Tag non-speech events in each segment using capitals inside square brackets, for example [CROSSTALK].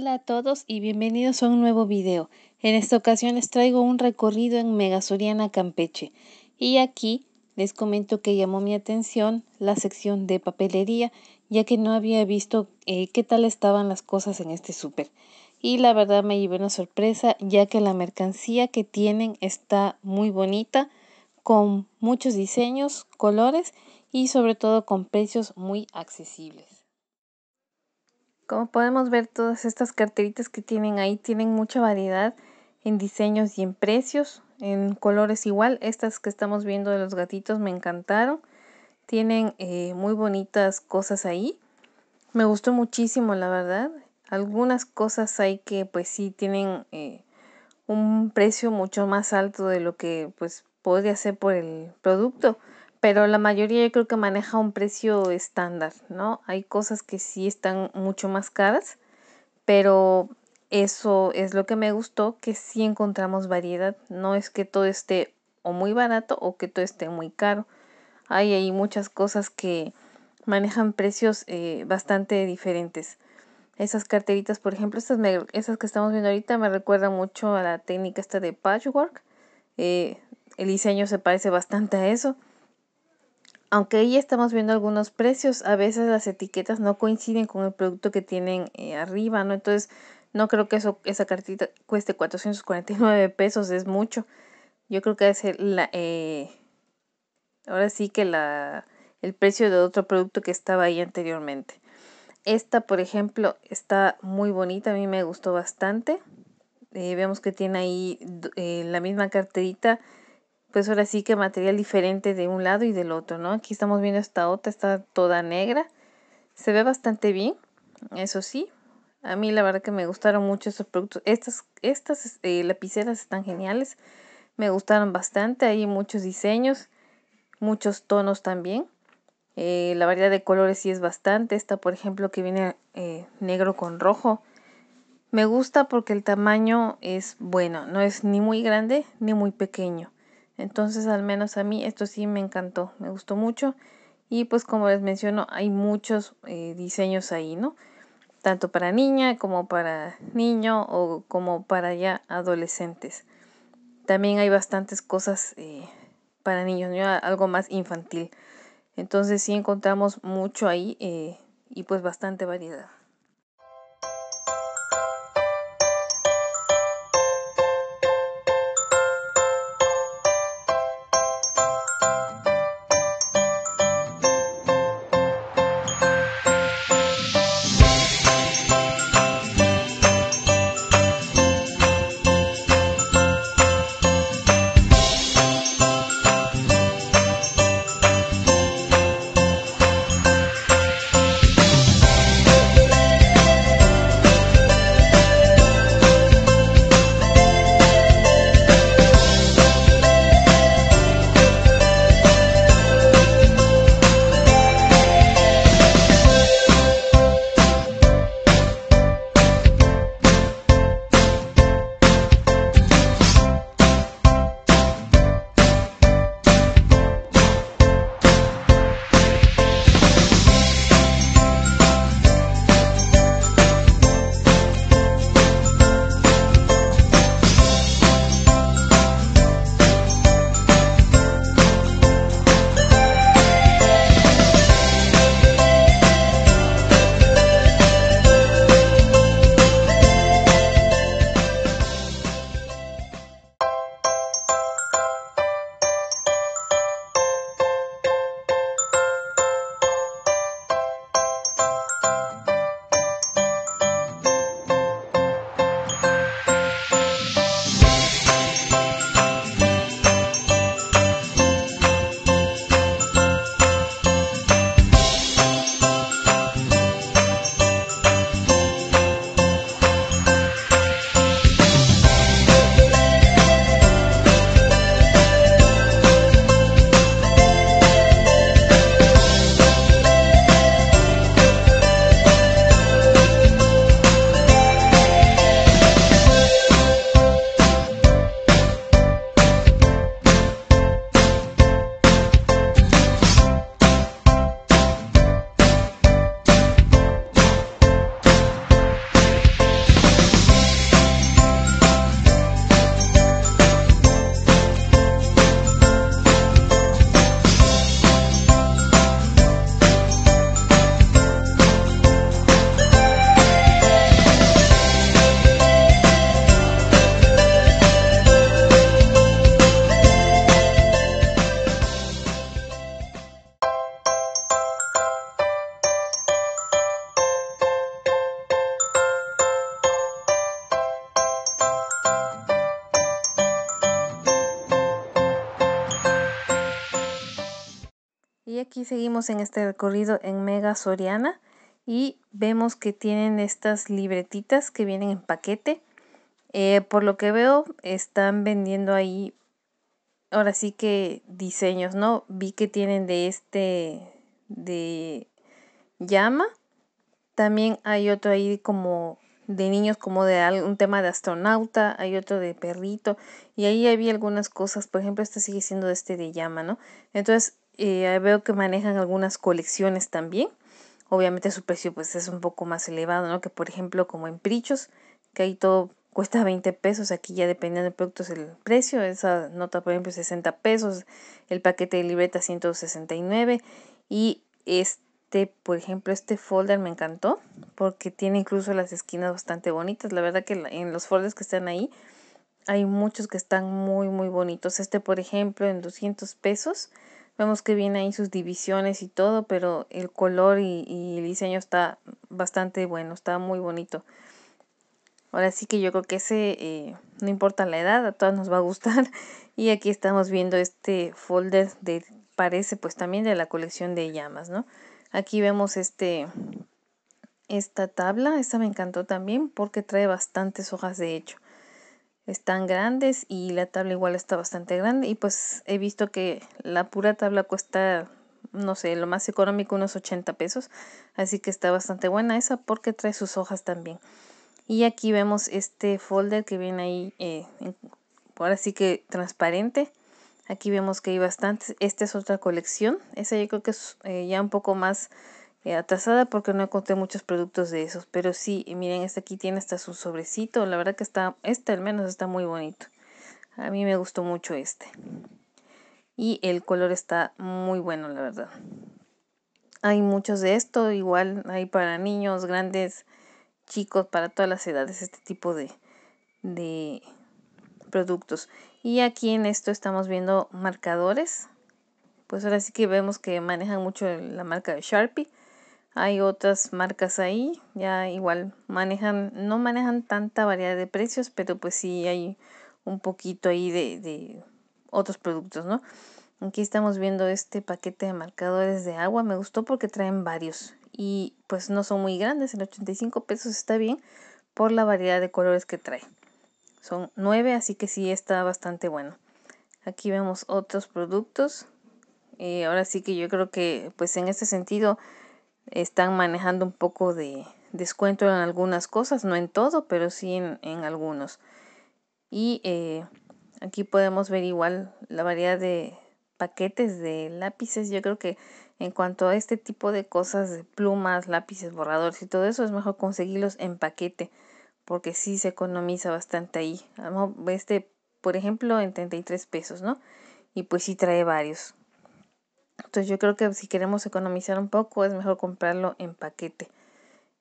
Hola a todos y bienvenidos a un nuevo video. En esta ocasión les traigo un recorrido en Megasuriana Campeche y aquí les comento que llamó mi atención la sección de papelería ya que no había visto eh, qué tal estaban las cosas en este súper y la verdad me llevé una sorpresa ya que la mercancía que tienen está muy bonita con muchos diseños, colores y sobre todo con precios muy accesibles. Como podemos ver, todas estas carteritas que tienen ahí tienen mucha variedad en diseños y en precios, en colores igual. Estas que estamos viendo de los gatitos me encantaron. Tienen eh, muy bonitas cosas ahí. Me gustó muchísimo, la verdad. Algunas cosas hay que pues sí tienen eh, un precio mucho más alto de lo que pues podría ser por el producto pero la mayoría yo creo que maneja un precio estándar, ¿no? Hay cosas que sí están mucho más caras, pero eso es lo que me gustó, que sí encontramos variedad, no es que todo esté o muy barato o que todo esté muy caro. Hay ahí muchas cosas que manejan precios eh, bastante diferentes. Esas carteritas, por ejemplo, estas, esas que estamos viendo ahorita me recuerdan mucho a la técnica esta de patchwork. Eh, el diseño se parece bastante a eso aunque ahí estamos viendo algunos precios, a veces las etiquetas no coinciden con el producto que tienen eh, arriba, ¿no? Entonces, no creo que eso, esa cartita cueste 449 pesos, es mucho. Yo creo que es la, eh, ahora sí que la, el precio de otro producto que estaba ahí anteriormente. Esta, por ejemplo, está muy bonita, a mí me gustó bastante. Eh, vemos que tiene ahí la misma carterita pues ahora sí que material diferente de un lado y del otro, ¿no? Aquí estamos viendo esta otra, está toda negra. Se ve bastante bien, eso sí. A mí la verdad que me gustaron mucho estos productos. Estas, estas eh, lapiceras están geniales. Me gustaron bastante. Hay muchos diseños, muchos tonos también. Eh, la variedad de colores sí es bastante. Esta, por ejemplo, que viene eh, negro con rojo. Me gusta porque el tamaño es bueno. No es ni muy grande ni muy pequeño. Entonces al menos a mí esto sí me encantó, me gustó mucho. Y pues como les menciono, hay muchos eh, diseños ahí, ¿no? Tanto para niña como para niño o como para ya adolescentes. También hay bastantes cosas eh, para niños, algo más infantil. Entonces sí encontramos mucho ahí eh, y pues bastante variedad. seguimos en este recorrido en Mega Soriana y vemos que tienen estas libretitas que vienen en paquete. Eh, por lo que veo, están vendiendo ahí, ahora sí que diseños, ¿no? Vi que tienen de este, de llama. También hay otro ahí como de niños, como de algún tema de astronauta, hay otro de perrito. Y ahí había algunas cosas, por ejemplo, este sigue siendo de este de llama, ¿no? Entonces, eh, veo que manejan algunas colecciones también. Obviamente su precio pues es un poco más elevado, ¿no? Que por ejemplo como en Prichos, que ahí todo cuesta 20 pesos, aquí ya dependiendo del producto es el precio, esa nota por ejemplo 60 pesos, el paquete de libreta 169 y este, por ejemplo, este folder me encantó porque tiene incluso las esquinas bastante bonitas, la verdad que en los folders que están ahí hay muchos que están muy muy bonitos, este por ejemplo en 200 pesos Vemos que viene ahí sus divisiones y todo, pero el color y, el diseño está bastante bueno, está muy bonito. Ahora sí que yo creo que ese, eh, no importa la edad, a todas nos va a gustar. [LAUGHS] Y aquí estamos viendo este folder de, parece pues también de la colección de llamas, ¿no? Aquí vemos este, esta tabla, esta me encantó también porque trae bastantes hojas de hecho están grandes y la tabla igual está bastante grande y pues he visto que la pura tabla cuesta no sé, lo más económico unos 80 pesos, así que está bastante buena esa porque trae sus hojas también. Y aquí vemos este folder que viene ahí, eh, ahora sí que transparente. Aquí vemos que hay bastantes. Esta es otra colección. Esa yo creo que es eh, ya un poco más eh, atrasada porque no encontré muchos productos de esos. Pero sí, miren, este aquí tiene hasta su sobrecito. La verdad que está, este al menos está muy bonito. A mí me gustó mucho este. Y el color está muy bueno, la verdad. Hay muchos de esto, igual hay para niños, grandes, chicos, para todas las edades, este tipo de, de productos. Y aquí en esto estamos viendo marcadores. Pues ahora sí que vemos que manejan mucho la marca de Sharpie hay otras marcas ahí, ya igual manejan, no manejan tanta variedad de precios, pero pues sí hay un poquito ahí de, otros productos, ¿no? Aquí estamos viendo este paquete de marcadores de agua. Me gustó porque traen varios y pues no son muy grandes. En 85 pesos está bien por la variedad de colores que trae. Son 9, así que sí está bastante bueno. Aquí vemos otros productos. y eh, ahora sí que yo creo que pues en este sentido están manejando un poco de descuento en algunas cosas, no en todo, pero sí en, algunos. Y eh, aquí podemos ver igual la variedad de paquetes de lápices. Yo creo que en cuanto a este tipo de cosas, de plumas, lápices, borradores y todo eso, es mejor conseguirlos en paquete porque sí se economiza bastante ahí. Este, por ejemplo, en 33 pesos, ¿no? Y pues sí trae varios. Entonces yo creo que si queremos economizar un poco es mejor comprarlo en paquete.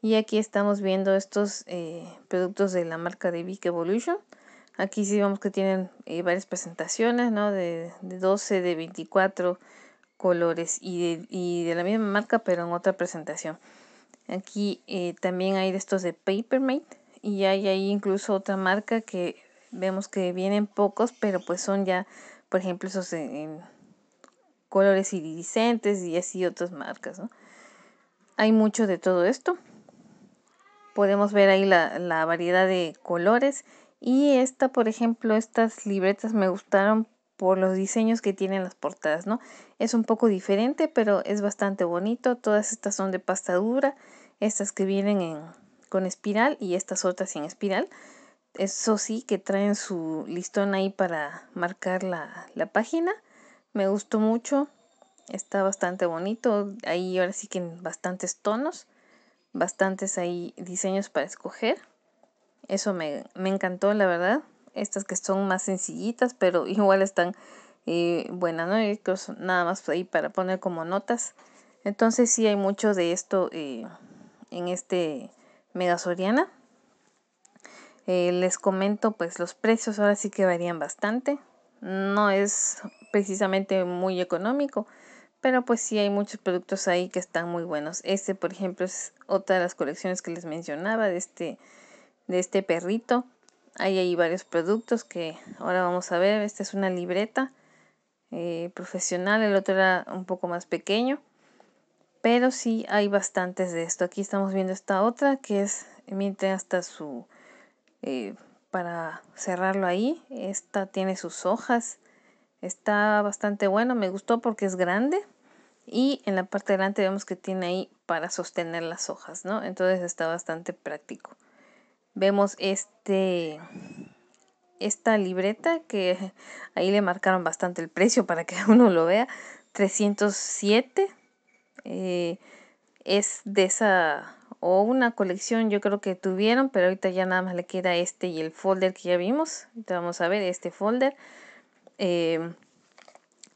Y aquí estamos viendo estos eh, productos de la marca de Vic Evolution. Aquí sí vemos que tienen eh, varias presentaciones, ¿no? De, de, 12, de 24 colores y de, la misma marca pero en otra presentación. Aquí eh, también hay de estos de Papermate y hay ahí incluso otra marca que vemos que vienen pocos pero pues son ya, por ejemplo, esos en colores iridiscentes y así otras marcas. Hay mucho de todo esto. Podemos ver ahí la, variedad de colores. Y esta, por ejemplo, estas libretas me gustaron por los diseños que tienen las portadas, ¿no? Es un poco diferente, pero es bastante bonito. Todas estas son de pasta dura, estas que vienen en, con espiral y estas otras sin espiral. Eso sí, que traen su listón ahí para marcar la, la página. Me gustó mucho. Está bastante bonito. Ahí ahora sí que en bastantes tonos. Bastantes ahí diseños para escoger. Eso me, encantó, la verdad. Estas que son más sencillitas, pero [LAUGHS] igual están eh, buenas, ¿no? Pues nada más ahí para poner como notas. Entonces sí hay mucho de esto eh, en este Mega Soriana. Eh, les comento pues los precios ahora sí que varían bastante. No es precisamente muy económico, pero pues sí hay muchos productos ahí que están muy buenos. Este, por ejemplo, es otra de las colecciones que les mencionaba de este, de este perrito. Hay ahí varios productos que ahora vamos a ver. Esta es una libreta eh, profesional, el otro era un poco más pequeño, pero sí hay bastantes de esto. Aquí estamos viendo esta otra que es, miren hasta su... Eh, para cerrarlo ahí. Esta tiene sus hojas. Está bastante bueno, me gustó porque es grande y en la parte delante vemos que tiene ahí para sostener las hojas, ¿no? Entonces está bastante práctico. Vemos este esta libreta que [LAUGHS] ahí le marcaron bastante el precio para que [LAUGHS] uno lo vea, 307. Eh, es de esa o una colección yo creo que tuvieron, pero ahorita ya nada más le queda este y el folder que ya vimos. Entonces vamos a ver este folder eh,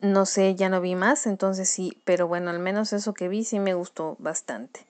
no sé, ya no vi más, entonces sí, pero bueno, al menos eso que vi sí me gustó bastante.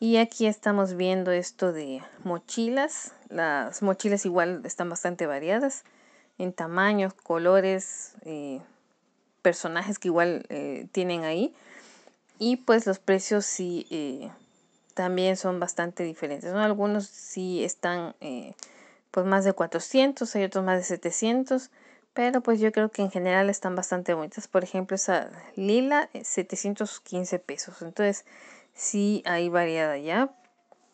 Y aquí estamos viendo esto de mochilas. Las mochilas igual están bastante variadas en tamaños, colores, eh, personajes que igual eh, tienen ahí. Y pues los precios sí también son bastante diferentes. ¿no? Algunos sí están pues más de 400, hay otros más de 700. Pero pues yo creo que en general están bastante bonitas. Por ejemplo, esa lila, 715 eh, pesos. Entonces, sí hay variada ya.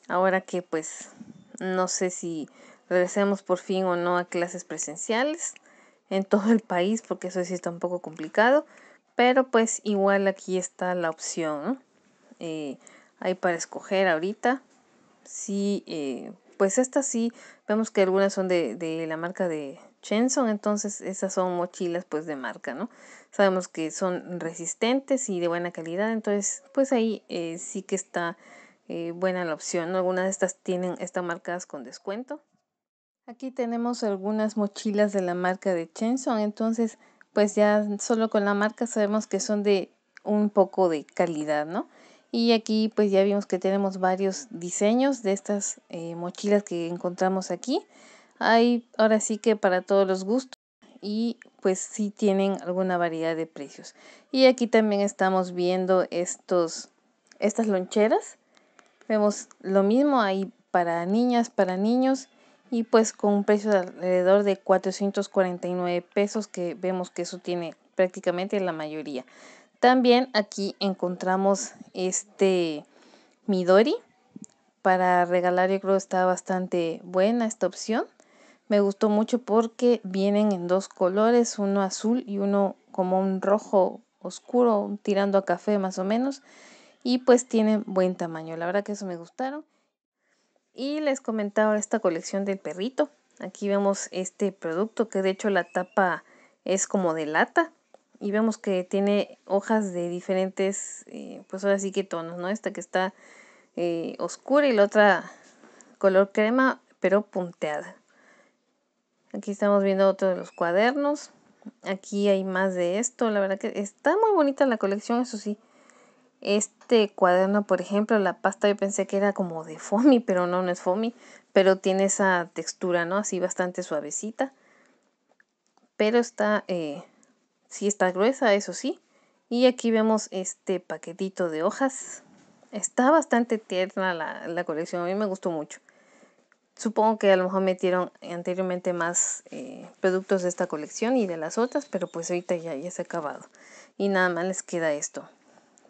Ahora que pues no sé si regresemos por fin o no a clases presenciales en todo el país, porque eso sí está un poco complicado. Pero pues igual aquí está la opción. Eh, hay para escoger ahorita. Sí, eh, pues estas sí, vemos que algunas son de la marca de entonces esas son mochilas pues de marca, ¿no? Sabemos que son resistentes y de buena calidad, entonces pues ahí eh, sí que está eh, buena la opción, Algunas de estas tienen, están marcadas con descuento. Aquí tenemos algunas mochilas de la marca de Chenson, entonces pues ya solo con la marca sabemos que son de un poco de calidad, ¿no? Y aquí pues ya vimos que tenemos varios diseños de estas eh, mochilas que encontramos aquí ahora sí que para todos los gustos y pues sí tienen alguna variedad de precios. Y aquí también estamos viendo estos, estas loncheras. Vemos lo mismo, ahí para niñas, para niños y pues con un precio de alrededor de 449 pesos que vemos que eso tiene prácticamente la mayoría. También aquí encontramos este Midori para regalar, yo creo está bastante buena esta opción. Me gustó mucho porque vienen en dos colores, uno azul y uno como un rojo oscuro, tirando a café más o menos. Y pues tienen buen tamaño, la verdad que eso me gustaron. Y les comentaba esta colección del perrito. Aquí vemos este producto que de hecho la tapa es como de lata y vemos que tiene hojas de diferentes, eh, pues ahora sí que tonos, ¿no? Esta que está eh, oscura y la otra color crema, pero punteada. Aquí estamos viendo otro de los cuadernos. Aquí hay más de esto. La verdad que está muy bonita la colección, eso sí. Este cuaderno, por ejemplo, la pasta yo pensé que era como de foamy, pero no, no es foamy. Pero tiene esa textura, ¿no? Así bastante suavecita. Pero está, eh, sí está gruesa, eso sí. Y aquí vemos este paquetito de hojas. Está bastante tierna la, la colección, a mí me gustó mucho. Supongo que a lo mejor metieron anteriormente más eh, productos de esta colección y de las otras, pero pues ahorita ya, ya se ha acabado. Y nada más les queda esto.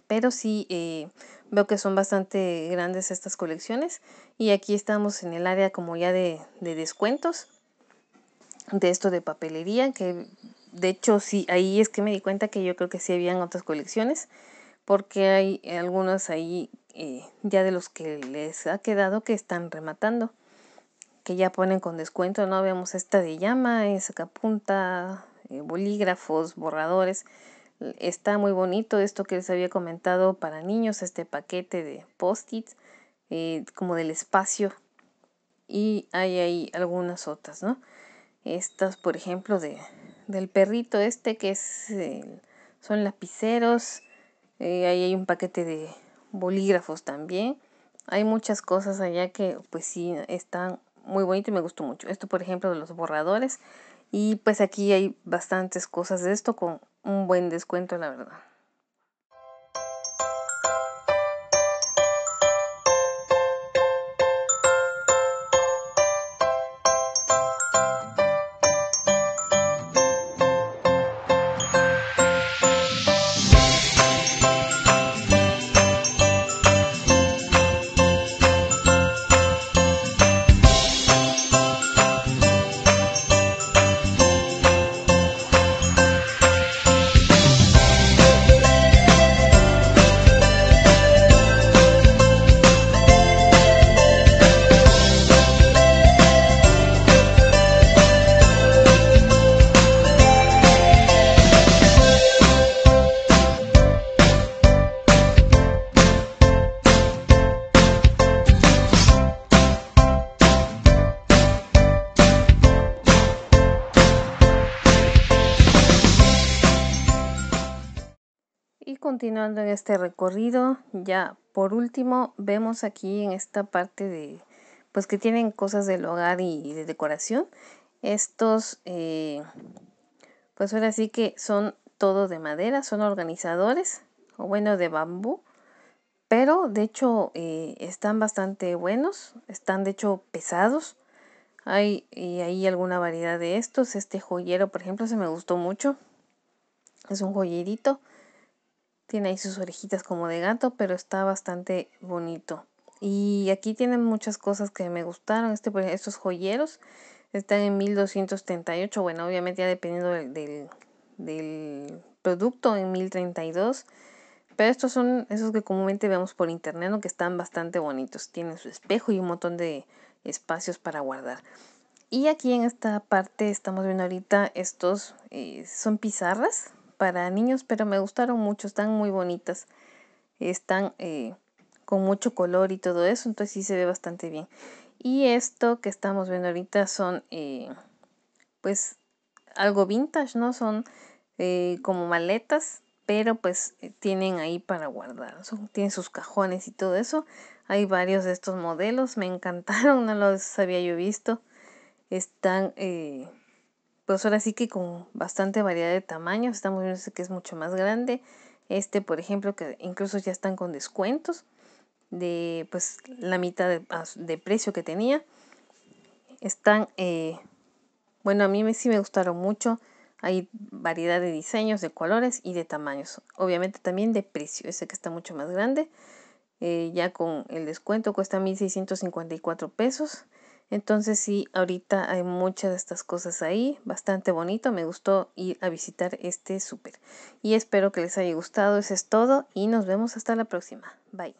Pero sí eh, veo que son bastante grandes estas colecciones. Y aquí estamos en el área como ya de, descuentos. De esto de papelería, que de hecho sí, ahí es que me di cuenta que yo creo que sí habían otras colecciones. Porque hay algunos ahí eh, ya de los que les ha quedado que están rematando que ya ponen con descuento, ¿no? Vemos esta de llama, y eh, sacapunta, eh, bolígrafos, borradores. Está muy bonito esto que les había comentado para niños, este paquete de post-its, eh, como del espacio. Y hay ahí algunas otras, ¿no? Estas, por ejemplo, de, del perrito este que es, son lapiceros. ahí hay un paquete de bolígrafos también. Hay muchas cosas allá que pues sí están muy bonito y me gustó mucho. Esto, por ejemplo, de los borradores. Y pues aquí hay bastantes cosas de esto con un buen descuento, la verdad. continuando en este recorrido, ya por último vemos aquí en esta parte de, pues que tienen cosas del hogar y, de decoración, estos, eh, pues ahora sí que son todo de madera, son organizadores, o bueno, de bambú, pero de hecho eh, están bastante buenos, están de hecho pesados. Hay, y hay alguna variedad de estos. Este joyero, por ejemplo, se me gustó mucho. Es un joyerito. Tiene ahí sus orejitas como de gato, pero está bastante bonito. Y aquí tienen muchas cosas que me gustaron. Este, estos joyeros están en 1238. Bueno, obviamente ya dependiendo del, del, producto en 1032. Pero estos son esos que comúnmente vemos por internet, que están bastante bonitos. Tienen su espejo y un montón de espacios para guardar. Y aquí en esta parte estamos viendo ahorita estos, eh, son pizarras para niños, pero me gustaron mucho, están muy bonitas, están eh, con mucho color y todo eso, entonces sí se ve bastante bien. Y esto que estamos viendo ahorita son eh, pues algo vintage, ¿no? Son eh, como maletas, pero pues tienen ahí para guardar, son, tienen sus cajones y todo eso. Hay varios de estos modelos, me [LAUGHS] encantaron, no los había yo visto. Están pues ahora sí que con bastante variedad de tamaños, estamos viendo este que es mucho más grande, este por ejemplo que incluso ya están con descuentos de pues la mitad de, precio que tenía, están, eh, bueno a mí me, sí me gustaron mucho, hay variedad de diseños, de colores y de tamaños, obviamente también de precio, ese que está mucho más grande, eh, ya con el descuento cuesta 1.654 pesos. Entonces sí, ahorita hay muchas de estas cosas ahí, bastante bonito, me gustó ir a visitar este súper. Y espero que les haya gustado, eso es todo y nos vemos hasta la próxima. Bye.